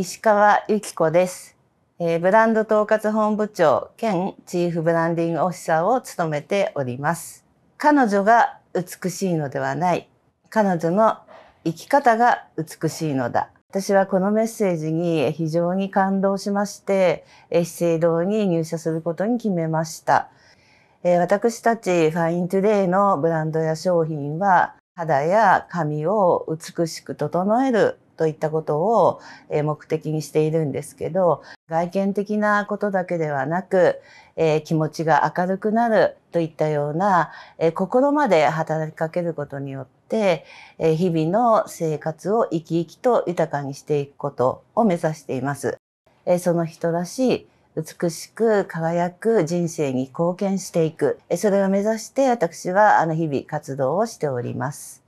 石川由紀子です、えー、ブランド統括本部長兼チーフブランディングオフィサーを務めております彼女が美しいのではない彼女の生き方が美しいのだ私はこのメッセージに非常に感動しまして資生堂に入社することに決めました私たちファイントゥデイのブランドや商品は肌や髪を美しく整えるといったことを目的にしているんですけど外見的なことだけではなく、え気持ちが明るくなるといったような、え心まで働きかけることによって、え日々の生活を生き生きと豊かにしていくことを目指しています。えその人らしい美しく輝く人生に貢献していく。それを目指して私はあの日々活動をしております。